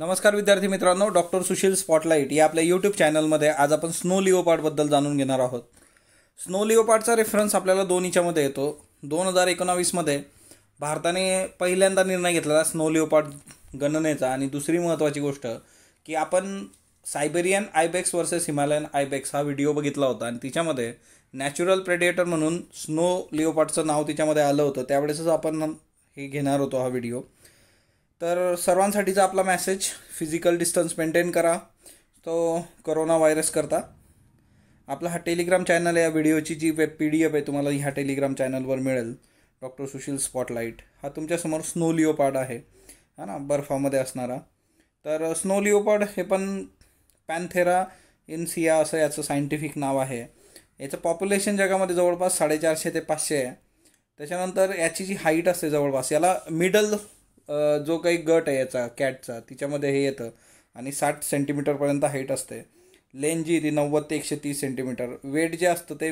नमस्कार विद्यार्थी मित्रांनो डॉक्टर सुशील स्पॉटलाईट या आपल्या यूट्यूब चॅनलमध्ये आज आपण स्नो लिओपार्टबद्दल जाणून घेणार आहोत स्नो लिओपार्टचा रेफरन्स आपल्याला दोन हिच्यामध्ये येतो दोन हजार एकोणावीसमध्ये भारताने पहिल्यांदा निर्णय घेतलेला स्नो लिओपार्ट गणनेचा आणि दुसरी महत्त्वाची गोष्ट की आपण Siberian ibex versus Himalayan ibex हा व्हिडिओ बघितला होता आणि तिच्यामध्ये नॅचरल प्रेडिएटर म्हणून स्नो लिओपार्टचं नाव तिच्यामध्ये आलं होतं त्यावेळेसच आपण हे घेणार होतो हा व्हिडिओ तर सर्वांसाठीचा आपला मॅसेज फिजिकल डिस्टन्स मेंटेन करा तो करोना व्हायरस करता आपला हा टेलिग्राम चॅनल या व्हिडिओची जी वेब पी डी एफ आहे तुम्हाला ह्या टेलिग्राम चॅनलवर मिळेल डॉक्टर सुशील स्पॉटलाईट हा तुमच्यासमोर स्नो लिओपाड आहे हा ना बर्फामध्ये असणारा तर स्नो लिओपाड हे पण पॅनथेरा सिया असं याचं सायंटिफिक नाव आहे याचं पॉप्युलेशन जगामध्ये जवळपास साडेचारशे ते पाचशे आहे त्याच्यानंतर याची जी हाईट असते जवळपास याला मिडल जो काही गट आहे याचा कॅटचा तिच्यामध्ये हे येतं आणि साठ सेंटीमीटरपर्यंत हाईट असते लेन जी ती नव्वद ते एकशे तीस सेंटीमीटर वेट जे असतं ते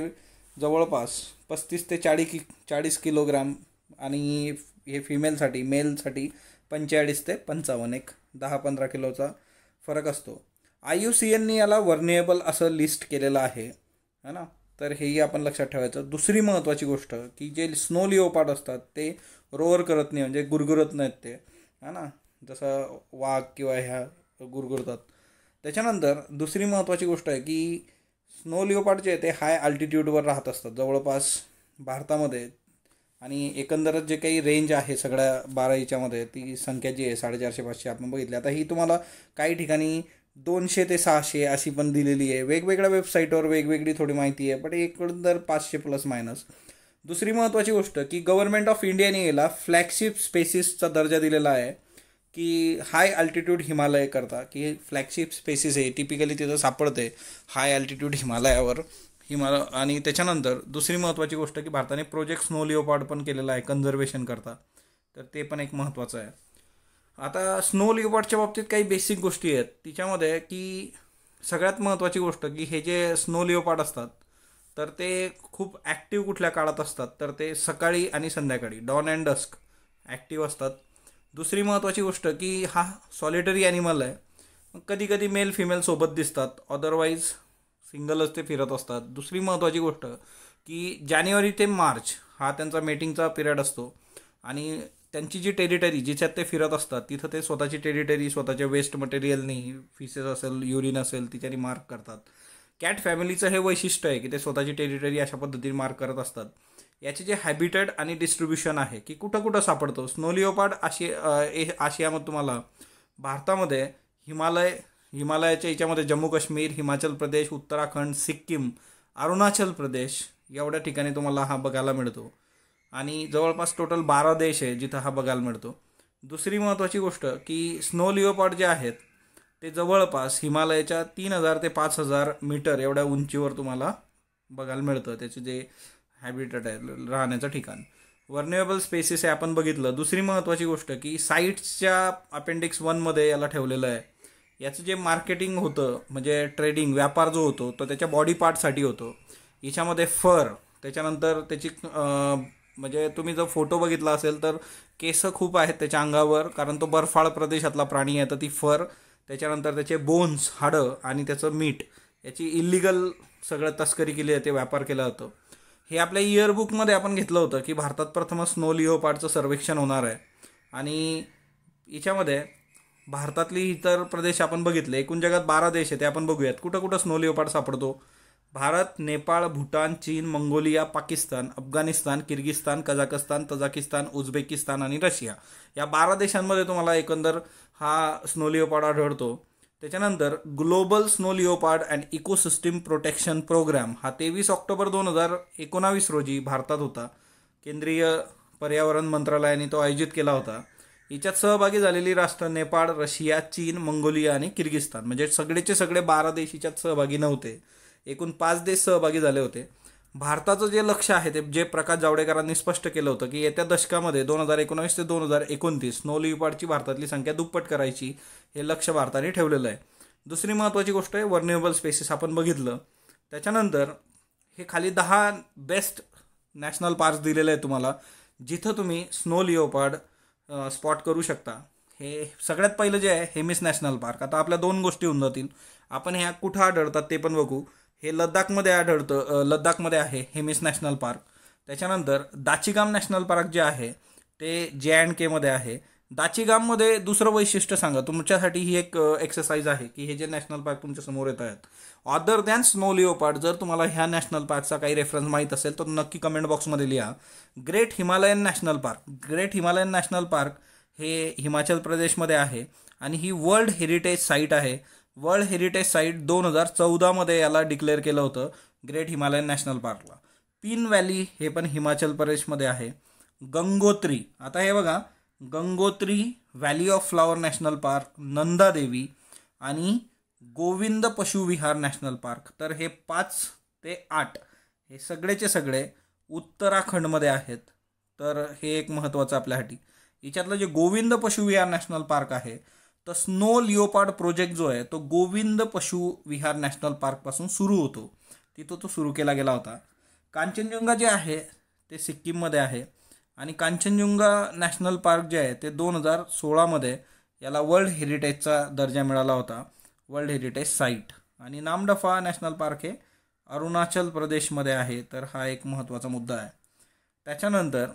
जवळपास पस्तीस ते चाळीस कि चाळीस किलोग्राम आणि हे फिमेलसाठी मेलसाठी पंचेचाळीस ते पंचावन्न एक दहा पंधरा किलोचा फरक असतो आय यू सी एननी याला वर्नेबल असं लिस्ट केलेलं आहे है ना तर हेही आपण लक्षात ठेवायचं दुसरी महत्त्वाची गोष्ट की जे स्नो लिओपाट असतात ते रोवर करत नाही म्हणजे गुरगुरत नाहीत ते है ना जसं वाघ किंवा ह्या गुरगुरतात त्याच्यानंतर दुसरी महत्त्वाची गोष्ट आहे की स्नो लिओपाट जे आहे ते हाय आल्टिट्यूडवर राहत असतात जवळपास भारतामध्ये आणि एकंदरच जे काही रेंज आहे सगळ्या बारा याच्यामध्ये ती संख्या जी आहे साडेचारशे पाचशे आपण बघितली आता ही तुम्हाला काही ठिकाणी दोनशे ते सहाशे अशी पण दिलेली आहे वेगवेगळ्या वेबसाईटवर वेगवेगळी थोडी माहिती आहे बट एकंदर पाचशे प्लस मायनस दुसरी महत्त्वाची गोष्ट की गव्हर्नमेंट ऑफ इंडियाने याला फ्लॅगशिप स्पेसिसचा दर्जा दिलेला आहे की हाय अल्टिट्यूड हिमालय करता की फ्लॅगशिप स्पेसिस आहे टिपिकली तिथं सापडते हाय अल्टिट्यूड हिमालयावर हिमाल आणि त्याच्यानंतर दुसरी महत्त्वाची गोष्ट की भारताने प्रोजेक्ट स्नो लिओपार्ड पण केलेला आहे कन्झर्वेशन करता तर ते पण एक महत्त्वाचं आहे आता स्नो लिओपार्डच्या बाबतीत काही बेसिक गोष्टी आहेत तिच्यामध्ये की सगळ्यात महत्त्वाची गोष्ट की हे जे स्नो लिओपार्ड असतात तर ते खूप ॲक्टिव्ह कुठल्या काळात असतात तर ते सकाळी आणि संध्याकाळी डॉन अँड डस्क ॲक्टिव्ह असतात दुसरी महत्त्वाची गोष्ट की हा सॉलिटरी ॲनिमल आहे कधी कधी मेल फिमेल सोबत दिसतात अदरवाईज सिंगलच ते फिरत असतात दुसरी महत्त्वाची गोष्ट की जानेवारी ते मार्च हा त्यांचा मेटिंगचा पिरियड असतो आणि त्यांची जी टेरिटरी जिच्यात ते फिरत असतात तिथं ते स्वतःची टेरिटरी स्वतःच्या वेस्ट मटेरियलनी फिसेस असेल युरिन असेल तिच्यानी मार्क करतात कॅट फॅमिलीचं हे वैशिष्ट्य आहे की ते स्वतःची टेरिटरी अशा पद्धतीने मार्क करत असतात याचे जे हॅबिटेट आणि डिस्ट्रीब्युशन आहे की कुठं कुठं सापडतो स्नोलिओपाड आशिया आशियामध्ये तुम्हाला भारतामध्ये हिमालय हिमालयाच्या याच्यामध्ये जम्मू काश्मीर हिमाचल प्रदेश उत्तराखंड सिक्कीम अरुणाचल प्रदेश एवढ्या ठिकाणी तुम्हाला हा बघायला मिळतो आणि जवळपास टोटल बारा देश आहे जिथं हा बघायला मिळतो दुसरी महत्त्वाची गोष्ट की स्नो लिओपॉट जे आहेत ते जवळपास हिमालयाच्या तीन हजार ते पाच हजार मीटर एवढ्या उंचीवर तुम्हाला बघायला मिळतं त्याचे जे हॅबिटेट आहे राहण्याचं ठिकाण वर्नेबल स्पेसेस हे आपण बघितलं दुसरी महत्त्वाची गोष्ट की साईट्सच्या अपेंडिक्स वनमध्ये याला ठेवलेलं आहे याचं जे मार्केटिंग होतं म्हणजे ट्रेडिंग व्यापार जो होतो तो त्याच्या बॉडी पार्टसाठी होतो याच्यामध्ये फर त्याच्यानंतर त्याची म्हणजे तुम्ही जर फोटो बघितला असेल तर केस खूप आहेत त्याच्या अंगावर कारण तो बर्फाळ प्रदेशातला प्राणी आहे तर ती फर त्याच्यानंतर त्याचे बोन्स हाडं आणि त्याचं मीठ याची इल्लिगल सगळं तस्करी केली जाते व्यापार केला जातो हे आपल्या इयरबुकमध्ये आपण घेतलं होतं की भारतात प्रथम स्नो लिओपार्डचं सर्वेक्षण होणार आहे आणि याच्यामध्ये भारतातली इतर प्रदेश आपण बघितले एकूण जगात बारा देश आहे ते आपण बघूयात कुठं कुठं स्नो लिओपार्ड सापडतो भारत नेपाळ भूटान चीन Mongolia Pakistan Afghanistan Kyrgyzstan Kazakhstan Tajikistan Uzbekistan आणि रशिया या बारा देशांमध्ये तुम्हाला एकंदर हा स्नो आढळतो त्याच्यानंतर global snow leopard and ecosystem protection programme हा तेवीस ऑक्टोबर दोन हजार एकोणावीस रोजी भारतात होता केंद्रीय पर्यावरण मंत्रालयाने तो आयोजित केला होता याच्यात सहभागी झालेली राष्ट्र नेपाळ रशिया चीन मंगोलिया आणि किर्गिस्तान म्हणजे सगळेचे सगळे बारा देश याच्यात सहभागी नव्हते एकूण पाच देश सहभागी झाले होते भारताचं जे लक्ष आहे ते जे प्रकाश जावडेकरांनी स्पष्ट केलं होतं की येत्या दशकामध्ये दोन हजार एकोणावीस ते दोन हजार एकोणतीस स्नो लिपाडची भारतातली संख्या दुप्पट करायची हे लक्ष भारताने ठेवलेलं आहे दुसरी महत्त्वाची गोष्ट आहे वर्नेबल स्पेसेस आपण बघितलं त्याच्यानंतर हे खाली दहा बेस्ट नॅशनल पार्क दिलेले आहे तुम्हाला जिथं तुम्ही स्नो लिओपार्ड स्पॉट करू शकता हे सगळ्यात पहिलं जे आहे हेमिस नॅशनल पार्क आता आपल्या दोन गोष्टी होऊन जातील आपण ह्या कुठं आढळतात ते पण बघू हे लद्दाखमध्ये आढळतं लद्दाखमध्ये आहे हेमिस नॅशनल पार्क त्याच्यानंतर दाचीगाम नॅशनल पार्क जे आहे ते जे अँड केमध्ये आहे दाचीगाममध्ये दुसरं वैशिष्ट्य सांगा तुमच्यासाठी ही एक एक्सरसाइज आहे की हे जे नॅशनल पार्क तुमच्या समोर येत आहेत ऑदर दॅन स्नो पार्ट जर तुम्हाला ह्या नॅशनल पार्कचा काही रेफरन्स माहीत असेल तर नक्की कमेंट बॉक्समध्ये लिहा great Himalayan national park great Himalayan national park हे हिमाचल प्रदेशमध्ये आहे आणि ही वर्ल्ड हेरिटेज साईट आहे वर्ल्ड हेरिटेज साईट दोन हजार चौदामध्ये याला डिक्लेअर केलं होतं ग्रेट हिमालयन नॅशनल पार्कला पिन व्हॅली हे पण हिमाचल प्रदेशमध्ये आहे गंगोत्री आता हे बघा Gangotri valley of flower national park Nanda Devi आणि गोविंद पशुविहार नॅशनल पार्क तर हे पाच ते आठ हे सगळेचे सगळे उत्तराखंडमध्ये आहेत तर हे एक महत्त्वाचं आपल्यासाठी याच्यातलं जे गोविंद पशुविहार नॅशनल पार्क आहे तर स्नो लिओपार्ड प्रोजेक्ट जो आहे तो गोविंद पशु विहार नॅशनल पार्कपासून सुरू होतो तिथं तो सुरू केला गेला होता कांचनजुंगा जे आहे ते सिक्कीममध्ये आहे आणि कांचनजुंगा नॅशनल पार्क जे आहे ते दोन हजार सोळामध्ये याला वर्ल्ड हेरिटेजचा दर्जा मिळाला होता वर्ल्ड हेरिटेज साईट आणि नामडफा नॅशनल पार्क हे अरुणाचल प्रदेशमध्ये आहे तर हा एक महत्त्वाचा मुद्दा आहे त्याच्यानंतर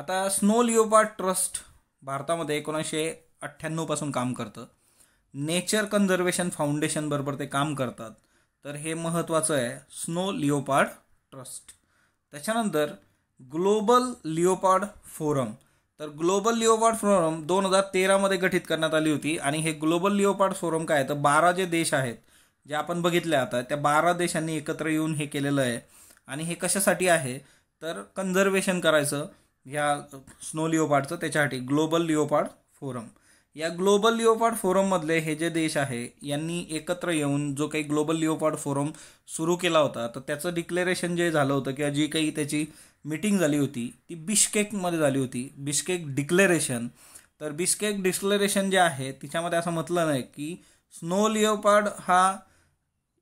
आता स्नो लिओपार्ड ट्रस्ट भारतामध्ये एकोणीसशे अठ्ठ्याण्णवपासून काम करतं नेचर कन्झर्वेशन फाउंडेशनबरोबर ते काम करतात तर हे महत्त्वाचं आहे स्नो लिओपार्ड ट्रस्ट त्याच्यानंतर ग्लोबल लिओपार्ड फोरम तर ग्लोबल लिओपार्ड फोरम दोन हजार तेरामध्ये गठीत करण्यात आली होती आणि हे ग्लोबल लिओपार्ड फोरम काय तर बारा जे देश आहेत जे आपण बघितले आता त्या बारा देशांनी एकत्र येऊन हे केलेलं आहे आणि हे कशासाठी आहे तर कन्झर्वेशन करायचं ह्या स्नो लिओपार्डचं त्याच्यासाठी ग्लोबल लिओपार्ड फोरम या ग्लोबल लिओपार्ड फोरममधले हे जे देश आहे यांनी एकत्र येऊन जो काही ग्लोबल लिओपार्ड फोरम सुरू केला होता तर त्याचं डिक्लेरेशन जे झालं होतं किंवा जी काही त्याची मिटिंग झाली होती ती बिश्केकमध्ये झाली होती बिश्केक डिक्लेरेशन तर बिश्केक डिक्लेरेशन जे आहे तिच्यामध्ये असं म्हटलं नाही की स्नो लिओपार्ड हा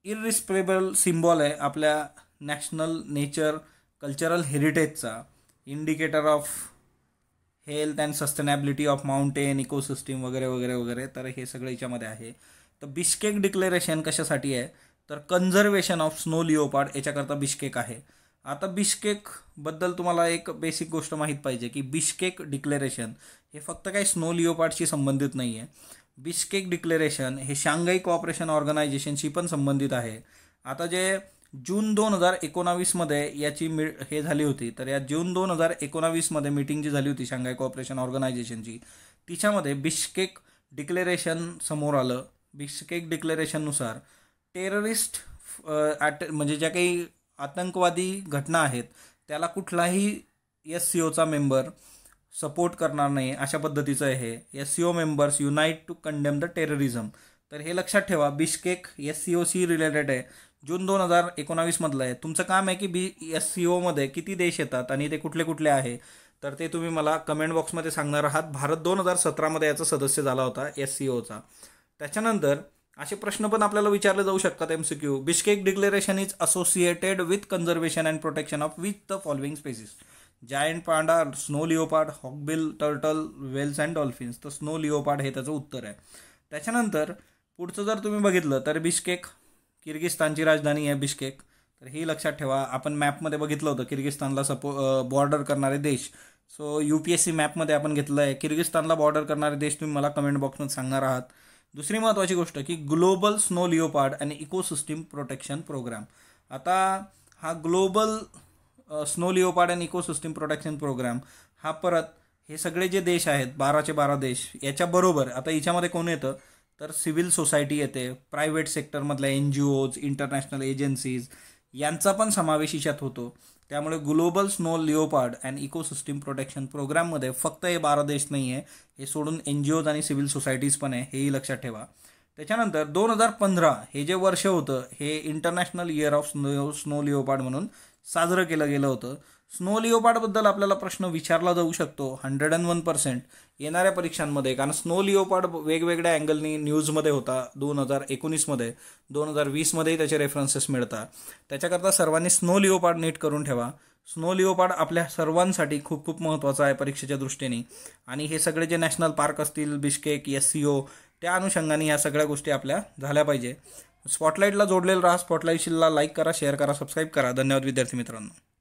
इरिस्प्रेबल सिम्बॉल आहे आपल्या नॅशनल नेचर कल्चरल हेरिटेजचा indicator of health and sustainability of mountain ecosystem वगैरे वगैरे वगैरे तर हे सगळं याच्यामध्ये आहे तर बिश्केक डिक्लेरेशन कशासाठी आहे तर कन्झर्वेशन ऑफ स्नो लिओपार्ड याच्याकरता बिश्केक आहे आता बिश्केकबद्दल तुम्हाला एक बेसिक गोष्ट माहीत पाहिजे की बिश्केक डिक्लेरेशन हे फक्त काही स्नो लिओपार्डशी संबंधित नाही आहे बिश्केक डिक्लेरेशन हे शांघाई कॉपरेशन ऑर्गनायझेशनशी पण संबंधित आहे आता जे जून दोन हजार एकोणावीसमध्ये याची मि हे झाली होती तर या जून दोन हजार एकोणावीसमध्ये मीटिंग जी झाली होती शांघाय कॉपरेशन ऑर्गनायझेशनची तिच्यामध्ये बिश्केक डिक्लेरेशन समोर आलं बिश्केक डिक्लेरेशननुसार टेररिस्ट ॲट म्हणजे ज्या काही आतंकवादी घटना आहेत त्याला कुठलाही एस सी ओचा मेंबर सपोर्ट करणार नाही अशा पद्धतीचं हे S C O members unite to condemn the terrorism तर हे लक्षात ठेवा Bishkek S C C related आहे जून दोन हजार एकोणावीसमधलं आहे तुमचं काम आहे की बी एस सी ओमध्ये किती देश येतात आणि ते कुठले कुठले आहे तर ते तुम्ही मला कमेंट बॉक्समध्ये सांगणार आहात भारत दोन हजार सतरामध्ये याचा सदस्य झाला होता एस सी ओचा त्याच्यानंतर असे प्रश्न पण आपल्याला विचारले जाऊ शकतात M C Q Bishkek declaration is associated with conservation and protection of with the following species giant panda snow leopard hawksbill turtle whales and dolphins तर स्नो लिओपार्ड हे त्याचं उत्तर आहे त्याच्यानंतर पुढचं जर तुम्ही बघितलं तर बिश्केक किर्गिस्तानची राजधानी आहे बिश्केक तर हे लक्षात ठेवा आपण मॅपमध्ये बघितलं होतं किर्गिस्तानला सपो बॉर्डर करणारे देश so U P S C मॅपमध्ये आपण घेतलं आहे किर्गिस्तानला बॉर्डर करणारे देश तुम्ही मला कमेंट बॉक्समध्ये सांगणार आहात दुसरी महत्त्वाची गोष्ट की ग्लोबल स्नो लिओपार्ड आणि इकोसिस्टीम प्रोटेक्शन प्रोग्राम आता हा global snow leopard and ecosystem protection programme हा परत हे सगळे जे देश आहेत बाराचे बारा देश याच्याबरोबर आता याच्यामध्ये कोण येतं तर सिव्हिल सोसायटी येते प्रायव्हेट सेक्टरमधल्या N G Os international agencies यांचा पण समावेश हिच्यात होतो त्यामुळे global snow leopard and ecosystem protection प्रोग्राममध्ये फक्त हे बारा देश नाही आहे हे सोडून एन जी ओज आणि सिव्हिल सोसायटीज पण आहे हेही लक्षात ठेवा त्याच्यानंतर दोन हजार पंधरा हे जे वर्ष होतं हे international year of snow snow leopard म्हणून साजरं केलं गेलं होतं स्नो लिओपाडबद्दल आपल्याला प्रश्न विचारला जाऊ शकतो हंड्रेड अँड वन पर्सेंट येणाऱ्या परीक्षांमध्ये कारण स्नो लिओपार्ड वेगवेगळ्या अँगलनी न्यूजमध्ये होता दोन हजार एकोणीसमध्ये दोन हजार वीसमध्येही त्याचे रेफरन्सेस मिळतात त्याच्याकरता सर्वांनी स्नो लिओपार्ड नीट करून ठेवा स्नो लिओपार्ड आपल्या सर्वांसाठी खूप खूप महत्त्वाचा आहे परीक्षेच्या दृष्टीने आणि हे सगळे जे नॅशनल पार्क असतील बिश्केक एस सी ओ त्या अनुषंगाने ह्या सगळ्या गोष्टी आपल्या झाल्या पाहिजे स्पॉटलाईटला जोडलेलं राहा स्पॉटलाईटला लाईक करा शेअर करा सबस्क्राईब करा धन्यवाद विद्यार्थी मित्रांनो